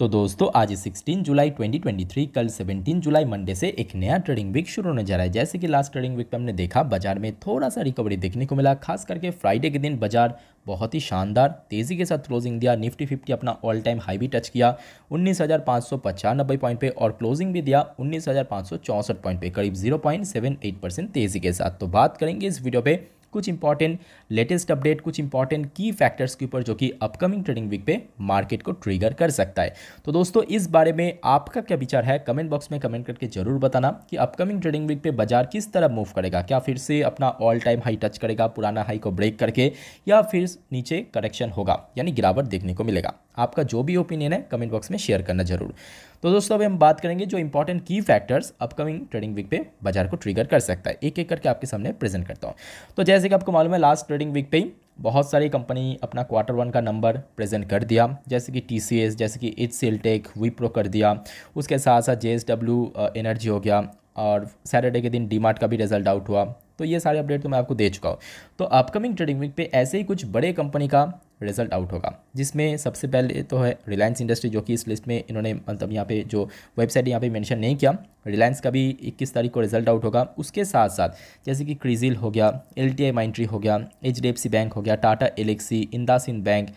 तो दोस्तों आज 16 जुलाई 2023 कल 17 जुलाई मंडे से एक नया ट्रेडिंग वीक शुरू होने जा रहा है जैसे कि लास्ट ट्रेडिंग वीक में हमने देखा बाजार में थोड़ा सा रिकवरी देखने को मिला खास करके फ्राइडे के दिन बाजार बहुत ही शानदार तेज़ी के साथ क्लोजिंग दिया निफ्टी फिफ्टी अपना ऑल टाइम हाई भी टच किया उन्नीस पॉइंट पे और क्लोजिंग भी दिया उन्नीस पॉइंट पे करीब जीरो तेज़ी के साथ तो बात करेंगे इस वीडियो पर कुछ इंपॉर्टेंट लेटेस्ट अपडेट कुछ इंपॉर्टेंट की फैक्टर्स के ऊपर जो कि अपकमिंग ट्रेडिंग वीक पे मार्केट को ट्रिगर कर सकता है तो दोस्तों इस बारे में आपका क्या विचार है कमेंट बॉक्स में कमेंट करके जरूर बताना कि अपकमिंग ट्रेडिंग वीक पे बाजार किस तरह मूव करेगा क्या फिर से अपना ऑल टाइम हाई टच करेगा पुराना हाई को ब्रेक करके या फिर नीचे करेक्शन होगा यानी गिरावट देखने को मिलेगा आपका जो भी ओपिनियन है कमेंट बॉक्स में शेयर करना जरूर तो दोस्तों अभी हम बात करेंगे जो इंपॉर्टेंट की फैक्टर्स अपकमिंग ट्रेडिंग वीक पे बाजार को ट्रिगर कर सकता है एक एक करके आपके सामने प्रेजेंट करता हूँ तो जैसे कि आपको मालूम है लास्ट ट्रेडिंग वीक पे ही बहुत सारी कंपनी अपना क्वार्टर वन का नंबर प्रेजेंट कर दिया जैसे कि टी जैसे कि एच सी टेक विप्रो कर दिया उसके साथ साथ जे एनर्जी हो गया और सैटरडे के दिन डी का भी रिजल्ट आउट हुआ तो ये सारे अपडेट तो मैं आपको दे चुका हूँ तो अपकमिंग ट्रेडिंग वीक पे ऐसे ही कुछ बड़े कंपनी का रिजल्ट आउट होगा जिसमें सबसे पहले तो है रिलायंस इंडस्ट्री जो कि इस लिस्ट में इन्होंने मतलब यहाँ पे जो वेबसाइट यहाँ पे मेंशन नहीं किया रिलायंस का भी 21 तारीख को रिजल्ट आउट होगा उसके साथ साथ जैसे कि क्रिजिल हो गया एल टी माइंट्री हो गया एच बैंक हो गया टाटा एलेक्सी इंदासिन बैंक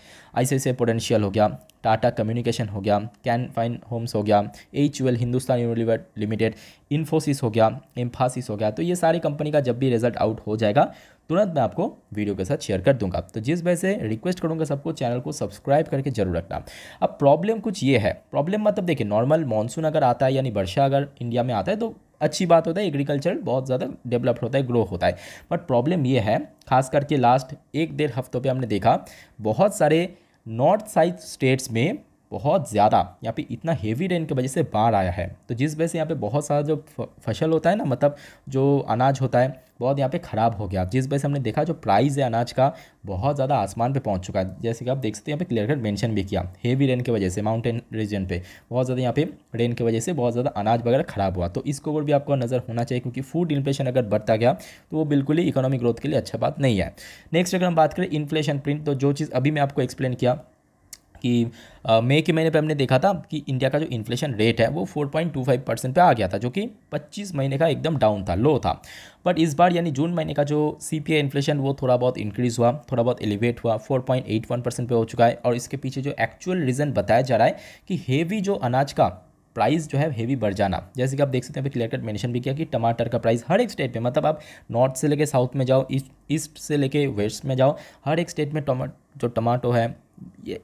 आई पोटेंशियल हो गया टाटा कम्युनिकेशन हो गया कैन फाइन होम्स हो गया एच वेल हिंदुस्तान यूनिवर लिमिटेड इन्फोसिस हो गया एम्फासिस हो गया तो ये सारी कंपनी का जब भी रिजल्ट आउट हो जाएगा तुरंत मैं आपको वीडियो के साथ शेयर कर दूंगा तो जिस वजह से रिक्वेस्ट करूंगा सबको चैनल को सब्सक्राइब करके जरूर रखना अब प्रॉब्लम कुछ ये है प्रॉब्लम मतलब देखिए नॉर्मल मानसून अगर आता है यानी वर्षा अगर इंडिया में आता है तो अच्छी बात होता है एग्रीकल्चर बहुत ज़्यादा डेवलप्ड होता है ग्रो होता है बट प्रॉब्लम ये है खास करके लास्ट एक डेढ़ हफ्तों पर हमने देखा बहुत सारे नॉर्थ साइड स्टेट्स में बहुत ज़्यादा यहाँ पे इतना हेवी रेन की वजह से बाढ़ आया है तो जिस वजह से यहाँ पे बहुत सारा जो फसल होता है ना मतलब जो अनाज होता है बहुत यहाँ पे ख़राब हो गया जिस वजह से हमने देखा जो प्राइस है अनाज का बहुत ज़्यादा आसमान पे पहुँच चुका है जैसे कि आप देख सकते हैं यहाँ पे क्लियर कट मेंशन भी किया हेवी रेन की वजह से माउंटेन रीजन पे बहुत ज़्यादा यहाँ पे रेन की वजह से बहुत ज़्यादा अनाज वगैरह ख़राब हुआ तो इसको ऊपर भी आपको नज़र होना चाहिए क्योंकि फूड इन्फ्लेशन अगर बढ़ता गया तो वो बिल्कुल ही इकोनॉमिक ग्रोथ के लिए अच्छा बात नहीं है नेक्स्ट अगर हम बात करें इन्फ्लेशन प्रिंट तो जो चीज़ अभी मैं आपको एक्सप्लेन किया कि मई के महीने पे हमने देखा था कि इंडिया का जो इन्फ्लेशन रेट है वो 4.25 परसेंट पर आ गया था जो कि 25 महीने का एकदम डाउन था लो था बट इस बार यानी जून महीने का जो सी इन्फ्लेशन वो थोड़ा बहुत इंक्रीज़ हुआ थोड़ा बहुत एलिवेट हुआ 4.81 परसेंट पे हो चुका है और इसके पीछे जो एक्चुअल रीज़न बताया जा रहा है कि हेवी जो अनाज का प्राइस जो है हेवी बढ़ जाना जैसे कि आप देख सकते हैं क्लियर कट मेंशन भी किया कि टमाटर का प्राइस हर एक स्टेट में मतलब आप नॉर्थ से लेके साउथ में जाओ ईस्ट से लेके वेस्ट में जाओ हर एक स्टेट में टमा जो टमाटो है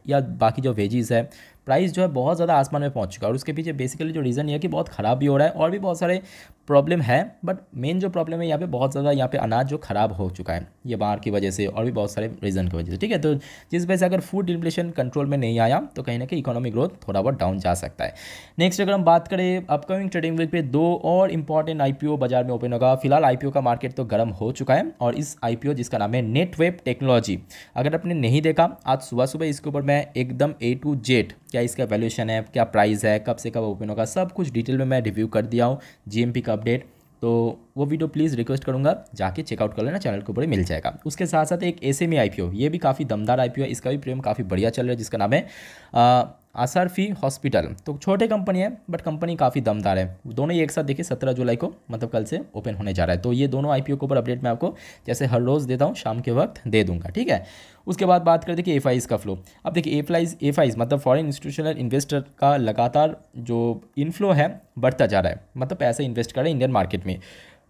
या बाकी जो वेजीज़ है प्राइस जो है बहुत ज़्यादा आसमान में पहुंच चुका है और उसके पीछे बेसिकली जो रीज़न ये है कि बहुत ख़राब भी हो रहा है और भी बहुत सारे प्रॉब्लम है बट मेन जो प्रॉब्लम है यहाँ पे बहुत ज़्यादा यहाँ पे अनाज जो ख़राब हो चुका है ये बाहर की वजह से और भी बहुत सारे रीज़न की वजह से ठीक है तो जिस वजह से अगर फूड इन्फ्लेशन कंट्रोल में नहीं आया तो कहीं ना कहीं इकोनॉमिक ग्रोथ थोड़ा बहुत डाउन जा सकता है नेक्स्ट अगर हम बात करें अपकमिंग ट्रेडिंग वीक पे दो और इंपॉर्टेंट आई बाजार में ओपन होगा फिलहाल आईपीओ का मार्केट तो गर्म हो चुका है और इस आई जिसका नाम है नेटवेब टेक्नोलॉजी अगर आपने नहीं देखा आज सुबह सुबह इसके ऊपर मैं एकदम ए टू जेड क्या इसका वैल्यूशन है क्या प्राइस है कब से कब ओपन होगा सब कुछ डिटेल में मैं रिव्यू कर दिया हूँ जी का अपडेट तो वो वीडियो प्लीज़ रिक्वेस्ट करूँगा जाके चेकआउट कर लेना चैनल के ऊपर मिल जाएगा उसके साथ साथ एक में एम ये भी काफ़ी दमदार आई है इसका भी प्रीमियम काफ़ी बढ़िया चल रहा है जिसका नाम है आ, आसारफी हॉस्पिटल तो छोटे कंपनी है बट कंपनी काफ़ी दमदार है दोनों ही एक साथ देखिए सत्रह जुलाई को मतलब कल से ओपन होने जा रहा है तो ये दोनों आईपीओ के ऊपर अपडेट मैं आपको जैसे हर रोज़ देता हूँ शाम के वक्त दे दूंगा ठीक है उसके बाद बात कर देखिए एफ आईज का फ्लो अब देखिए एफ आईज एफ आईज मतलब फॉरन इंस्टीट्यूशनल इन्वेस्टर का लगातार जो इनफ्लो है बढ़ता जा रहा है मतलब पैसे इन्वेस्ट कर रहे हैं इंडियन मार्केट में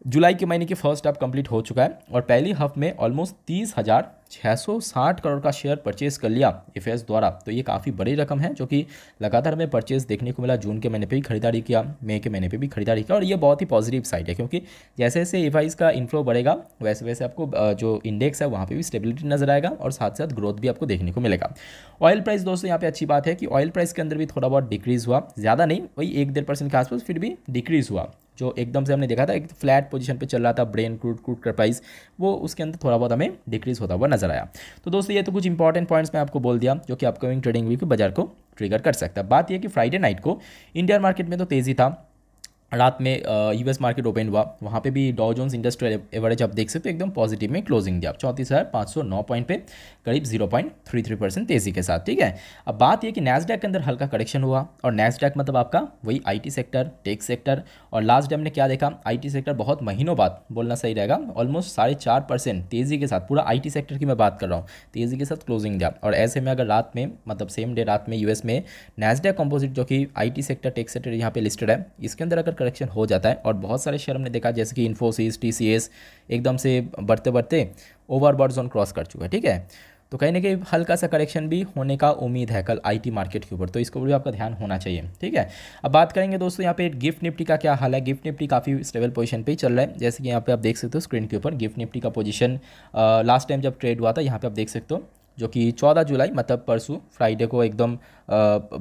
जुलाई के महीने की फर्स्ट हाफ कंप्लीट हो चुका है और पहली हाफ में ऑलमोस्ट तीस हज़ार 660 करोड़ का शेयर परचेस कर लिया एफ द्वारा तो ये काफ़ी बड़ी रकम है जो कि लगातार हमें परचेस देखने को मिला जून के महीने पर भी खरीदारी किया मई के महीने पर भी खरीदारी किया और ये बहुत ही पॉजिटिव साइड है क्योंकि जैसे जैसे एफ का इन्फ्लो बढ़ेगा वैसे वैसे आपको जो इंडेक्स है वहाँ पर भी स्टेबिलिटी नजर आएगा और साथ साथ ग्रोथ भी आपको देखने को मिलेगा ऑयल प्राइस दोस्तों यहाँ पर अच्छी बात है कि ऑयल प्राइस के अंदर भी थोड़ा बहुत डिक्रीज़ हुआ ज़्यादा नहीं वही एक डेढ़ परसेंट के आसपास फिर भी डिक्रीज़ हुआ जो एकदम से हमने देखा था एक फ्लैट पोजीशन पे चल रहा था ब्रेन क्रूड क्रूड का प्राइस वो उसके अंदर थोड़ा बहुत हमें डिक्रीज़ होता हुआ नजर नजर आया तो दोस्तों ये तो कुछ इंपॉर्टेंट पॉइंट्स मैं आपको बोल दिया जो कि अपकमिंग ट्रेडिंग वीक बाजार को ट्रिगर कर सकता है बात यह कि फ्राइडे नाइट को इंडियन मार्केट में तो तेज़ी था रात में यूएस मार्केट ओपन हुआ वहाँ पे भी डॉ जोन्स इंडस्ट्रियल एवरेज आप देख सकते हो तो एकदम पॉजिटिव में क्लोजिंग दिया चौंतीस हज़ार पाँच सौ नौ पॉइंट पे करीब zero point three three percent तेज़ी के साथ ठीक है अब बात यह कि नैसडैक के अंदर हल्का करेक्शन हुआ और नैसडैक मतलब आपका वही टी सेक्टर टेक सेक्टर और लास्ट डे हमने क्या देखा टी सेक्टर बहुत महीनों बाद बोलना सही रहेगा ऑलमोस्ट साढ़े चार परसेंट तेज़ी के साथ पूरा टी सेक्टर की मैं बात कर रहा हूँ तेज़ी के साथ क्लोजिंग दिया और ऐसे में अगर रात में मतलब सेम डे रात में एस में नैसडैक कंपोजिट जो कि टी सेक्टर टेक सेक्टर यहाँ पे लिस्टेड है इसके अंदर अगर करेक्शन हो जाता है और बहुत सारे शेयर हमने देखा जैसे कि इन्फोसिस टी एकदम से बढ़ते बढ़ते ओवरबॉड जोन क्रॉस कर चुका है ठीक है तो कहीं ना कहीं हल्का सा करेक्शन भी होने का उम्मीद है कल आईटी मार्केट के ऊपर तो इसको भी आपका ध्यान होना चाहिए ठीक है अब बात करेंगे दोस्तों यहाँ पे गिफ्ट निफ्टी का क्या हाल है गिफ्ट निफ्टी काफ़ी स्टेबल पोजीशन पे ही चल रहा है जैसे कि यहाँ पे आप देख सकते हो स्क्रीन के ऊपर गिफ्ट निफ्टी का पोजीशन लास्ट टाइम जब ट्रेड हुआ था यहाँ पर आप देख सकते हो जो कि चौदह जुलाई मतलब परसों फ्राइडे को एकदम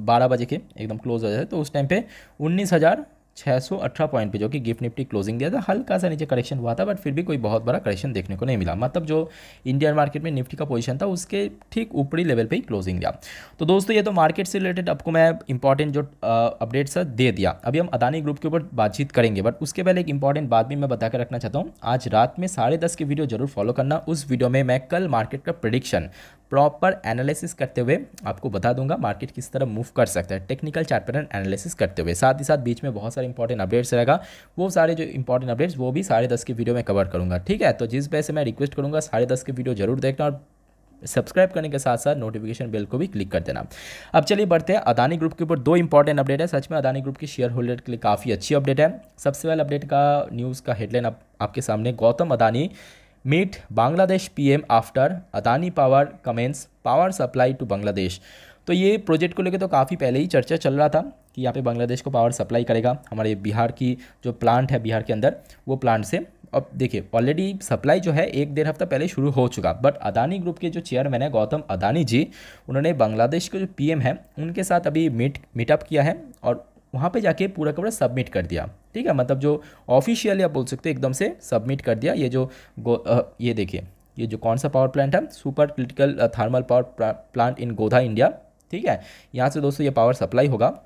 बारह बजे के एकदम क्लोज हो जाए तो उस टाइम पर उन्नीस हज़ार 618 पॉइंट पे जो कि गिफ्ट निफ्टी क्लोजिंग दिया था हल्का सा नीचे करेक्शन हुआ था बट फिर भी कोई बहुत बड़ा करेक्शन देखने को नहीं मिला मतलब जो इंडियन मार्केट में निफ्टी का पोजीशन था उसके ठीक ऊपरी लेवल पे ही क्लोजिंग दिया तो दोस्तों ये तो मार्केट से रिलेटेड आपको मैं इंपॉर्टेंट जो अपडेट्स है दे दिया अभी हम अदानी ग्रुप के ऊपर बातचीत करेंगे बट उसके पहले एक इंपॉर्टेंट बात भी मैं बता के रखना चाहता हूँ आज रात में साढ़े दस की वीडियो जरूर फॉलो करना उस वीडियो में मैं कल मार्केट का प्रडिक्शन प्रॉपर एनालिसिस करते हुए आपको बता दूंगा मार्केट किस तरह मूव कर सकता है टेक्निकल चार्ट पैटर्न एनालिसिस करते हुए साथ ही साथ बीच में बहुत सारे इंपॉर्टेंट अपडेट्स रहेगा वो सारे जो इंपॉर्टेंट अपडेट्स वो भी साढ़े दस की वीडियो में कवर करूंगा ठीक है तो जिस वजह से मैं रिक्वेस्ट करूँगा साढ़े दस की वीडियो जरूर देखना और सब्सक्राइब करने के साथ साथ नोटिफिकेशन बेल को भी क्लिक कर देना अब चलिए बढ़ते हैं अदानी ग्रुप के ऊपर दो इंपॉर्टेंट अपडेट है सच में अदानी ग्रुप की शेयर होल्डर के लिए काफ़ी अच्छी अपडेट है सबसे पहले अपडेट का न्यूज़ का हेडलाइन आपके सामने Gautam Adani Bangladesh P M after Adani power commence power supply to Bangladesh तो ये प्रोजेक्ट को लेकर तो काफ़ी पहले ही चर्चा चल रहा था कि यहाँ पे बांग्लादेश को पावर सप्लाई करेगा हमारे बिहार की जो प्लांट है बिहार के अंदर वो प्लांट से अब देखिए ऑलरेडी सप्लाई जो है एक डेढ़ हफ्ता पहले शुरू हो चुका बट अदानी ग्रुप के जो चेयरमैन है गौतम अदानी जी उन्होंने बांग्लादेश के जो पीएम है उनके साथ अभी मीट मीटअप किया है और वहाँ पे जाके पूरा का पूरा सबमिट कर दिया ठीक है मतलब जो ऑफिशियली आप बोल सकते हो एकदम से सबमिट कर दिया ये जो आ, ये देखिए ये जो कौन सा पावर प्लांट है super critical thermal power plant in Godda India ठीक है यहाँ से दोस्तों ये पावर सप्लाई होगा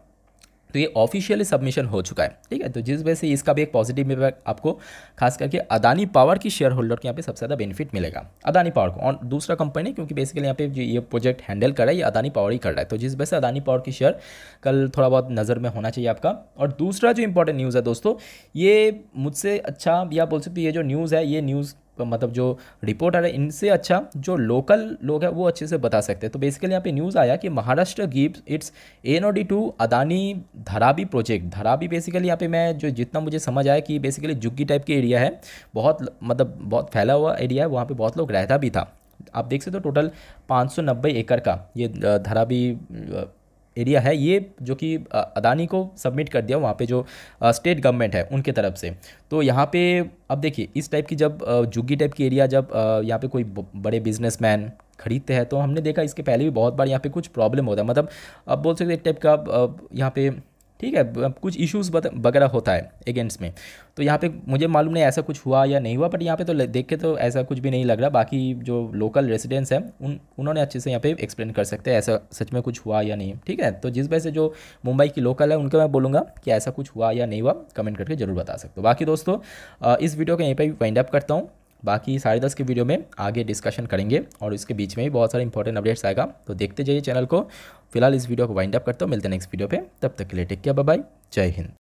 तो ये ऑफिशियली सबमिशन हो चुका है ठीक है तो जिस वजह से इसका भी एक पॉजिटिव इम्पैक्ट आपको खास करके अदानी पावर की शेयर होल्डर के यहाँ पे सबसे ज़्यादा बेनिफिट मिलेगा अदानी पावर को और दूसरा कंपनी है क्योंकि बेसिकली यहाँ पे जो ये प्रोजेक्ट हैंडल कर रहा है ये अदानी पावर ही कर रहा है तो जिस वजह से अदानी पावर की शेयर कल थोड़ा बहुत नज़र में होना चाहिए आपका और दूसरा जो इंपॉर्टेंट न्यूज़ है दोस्तों ये मुझसे अच्छा या बोल सकते ये जो न्यूज़ है ये न्यूज़ मतलब जो रिपोर्टर है इनसे अच्छा जो लोकल लोग हैं वो अच्छे से बता सकते हैं तो बेसिकली यहाँ पे न्यूज़ आया कि Maharashtra gives its N O D to Adani Dharavi project Dharavi basically यहाँ पे मैं जो जितना मुझे समझ आया कि बेसिकली जुग्गी टाइप के एरिया है बहुत मतलब बहुत फैला हुआ एरिया है वहाँ पर बहुत लोग रहता भी था आप देख सकते हो तो टोटल पाँच एकड़ का ये धराबी एरिया है ये जो कि अदानी को सबमिट कर दिया वहाँ पे जो स्टेट गवर्नमेंट है उनके तरफ से तो यहाँ पे अब देखिए इस टाइप की जब जुग्गी टाइप की एरिया जब यहाँ पे कोई बड़े बिजनेसमैन खरीदते हैं तो हमने देखा इसके पहले भी बहुत बार यहाँ पे कुछ प्रॉब्लम होता है मतलब अब बोल सकते एक टाइप का यहाँ पे ठीक है कुछ इश्यूज़ वगैरह होता है अगेंस्ट में तो यहाँ पे मुझे मालूम नहीं ऐसा कुछ हुआ या नहीं हुआ बट यहाँ पे तो देख के तो ऐसा कुछ भी नहीं लग रहा बाकी जो लोकल रेसिडेंट्स हैं उन उन्होंने अच्छे से यहाँ पे एक्सप्लेन कर सकते हैं ऐसा सच में कुछ हुआ या नहीं ठीक है तो जिस वजह से जो मुंबई की लोकल है उनको मैं बोलूँगा कि ऐसा कुछ हुआ या नहीं हुआ कमेंट करके जरूर बता सकते हो बाकी दोस्तों इस वीडियो को यहीं पर वाइंड अप करता हूँ बाकी साढ़े दस के वीडियो में आगे डिस्कशन करेंगे और इसके बीच में भी बहुत सारे इंपॉर्टेंट अपडेट्स आएगा तो देखते जाइए चैनल को फिलहाल इस वीडियो को वाइंड अप करता हूँ मिलते हैं नेक्स्ट वीडियो पर तब तक के लिए टेक किया बाय जय हिंद